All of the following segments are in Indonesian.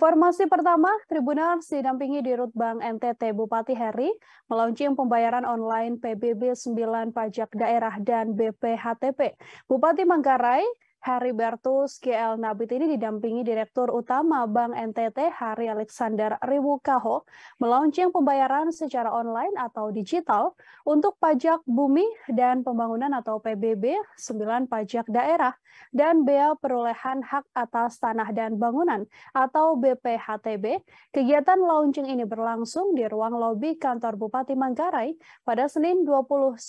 Informasi pertama, Tribunal didampingi di Rutbang NTT Bupati Heri melaunching pembayaran online PBB 9 pajak daerah dan BPHTP. Bupati Manggarai Harry Bertus KL Nabit ini didampingi Direktur Utama Bank NTT Hari Alexander Riwukaho meluncurkan pembayaran secara online atau digital untuk pajak bumi dan pembangunan atau PBB, 9 pajak daerah, dan bea perolehan hak atas tanah dan bangunan atau BPHTB. Kegiatan launching ini berlangsung di ruang lobi kantor Bupati Manggarai pada Senin 29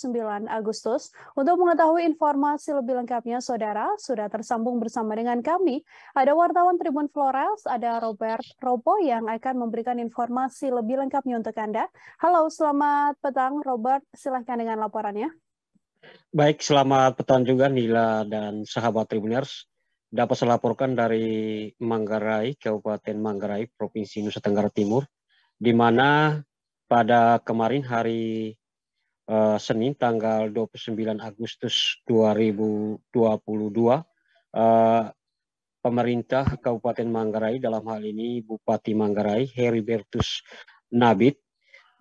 Agustus. Untuk mengetahui informasi lebih lengkapnya, Saudara, sudah sudah tersambung bersama dengan kami. Ada wartawan Tribun Flores, ada Robert Robo yang akan memberikan informasi lebih lengkapnya untuk Anda. Halo, selamat petang Robert, silahkan dengan laporannya. Baik, selamat petang juga Nila dan sahabat Tribuners. Dapat saya laporkan dari Manggarai, Kabupaten Manggarai, Provinsi Nusa Tenggara Timur, di mana pada kemarin hari eh, Senin tanggal 29 Agustus 2022 uh, pemerintah Kabupaten Manggarai dalam hal ini Bupati Manggarai Heribertus Nabit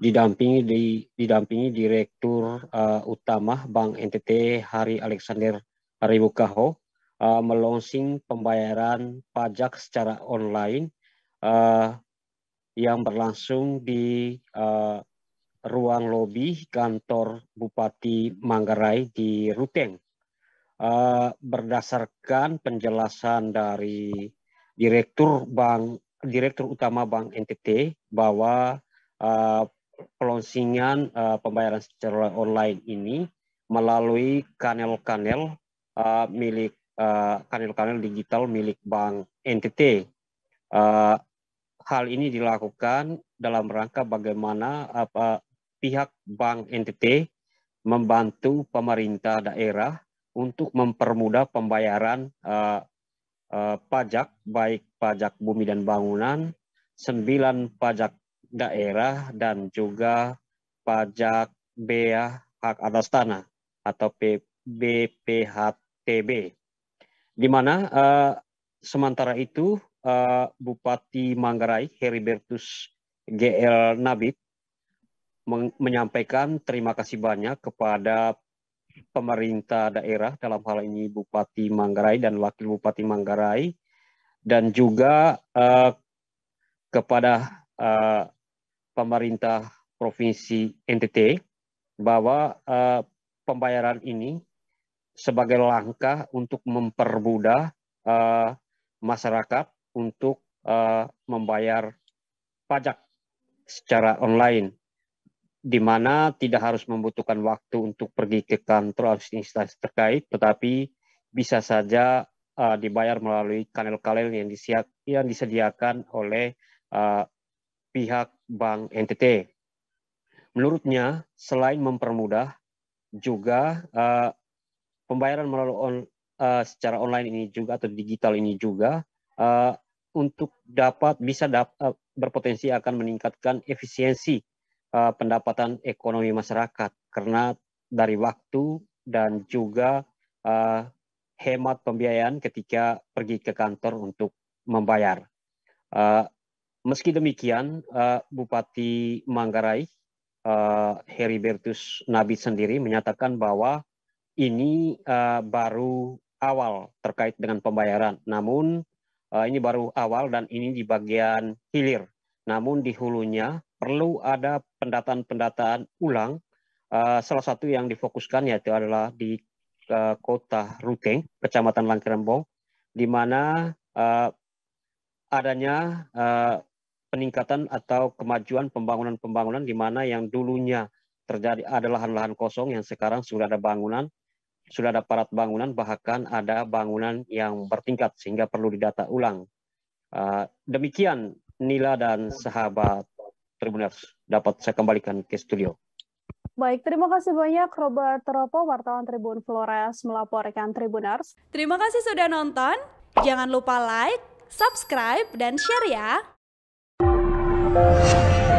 didampingi di didampingi Direktur uh, Utama Bank NTT Hari Alexander Haribukaho uh, eh, melonsing pembayaran pajak secara online uh, yang berlangsung di uh, ruang lobi kantor Bupati Manggarai di Ruteng uh, berdasarkan penjelasan dari direktur bank direktur utama bank NTT bahwa uh, eh, pelonsingan uh, eh, pembayaran secara online ini melalui kanal-kanal uh, milik kanal-kanal uh, digital milik bank NTT. Uh, hal ini dilakukan dalam rangka bagaimana apa pihak bank NTT membantu pemerintah daerah untuk mempermudah pembayaran uh, uh, pajak baik pajak bumi dan bangunan, sembilan pajak daerah dan juga pajak bea hak atas tanah atau BPHTB. Di mana uh, sementara itu uh, Bupati Manggarai Heribertus GL Nabib menyampaikan terima kasih banyak kepada pemerintah daerah dalam hal ini Bupati Manggarai dan Wakil Bupati Manggarai dan juga eh, kepada eh, pemerintah provinsi NTT bahwa eh, pembayaran ini sebagai langkah untuk mempermudah eh, masyarakat untuk uh, membayar pajak secara online di mana tidak harus membutuhkan waktu untuk pergi ke kantor atau instansi terkait, tetapi bisa saja uh, dibayar melalui kanal-kanal yang, yang disediakan oleh uh, pihak Bank NTT. Menurutnya, selain mempermudah, juga uh, pembayaran melalui on, uh, secara online ini juga atau digital ini juga uh, untuk dapat bisa dapat uh, berpotensi akan meningkatkan efisiensi uh, pendapatan ekonomi masyarakat karena dari waktu dan juga uh, hemat pembiayaan ketika pergi ke kantor untuk membayar. Uh, meski demikian, uh, Bupati Manggarai uh, Heribertus Nabi sendiri menyatakan bahwa ini uh, baru awal terkait dengan pembayaran. Namun uh, ini baru awal dan ini di bagian hilir. Namun di hulunya perlu ada pendataan-pendataan ulang. Uh, salah satu yang difokuskan yaitu adalah di uh, kota Ruteng, kecamatan Langkerembong, di mana uh, adanya uh, peningkatan atau kemajuan pembangunan-pembangunan di mana yang dulunya terjadi adalah lahan-lahan kosong yang sekarang sudah ada bangunan, sudah ada parat bangunan, bahkan ada bangunan yang bertingkat sehingga perlu didata ulang. Uh, demikian Nila dan sahabat Tribuners. Dapat saya kembalikan ke studio. Baik, terima kasih banyak Robert Teropo, wartawan Tribun Flores melaporkan Tribuners. Terima kasih sudah nonton. Jangan lupa like, subscribe, dan share ya.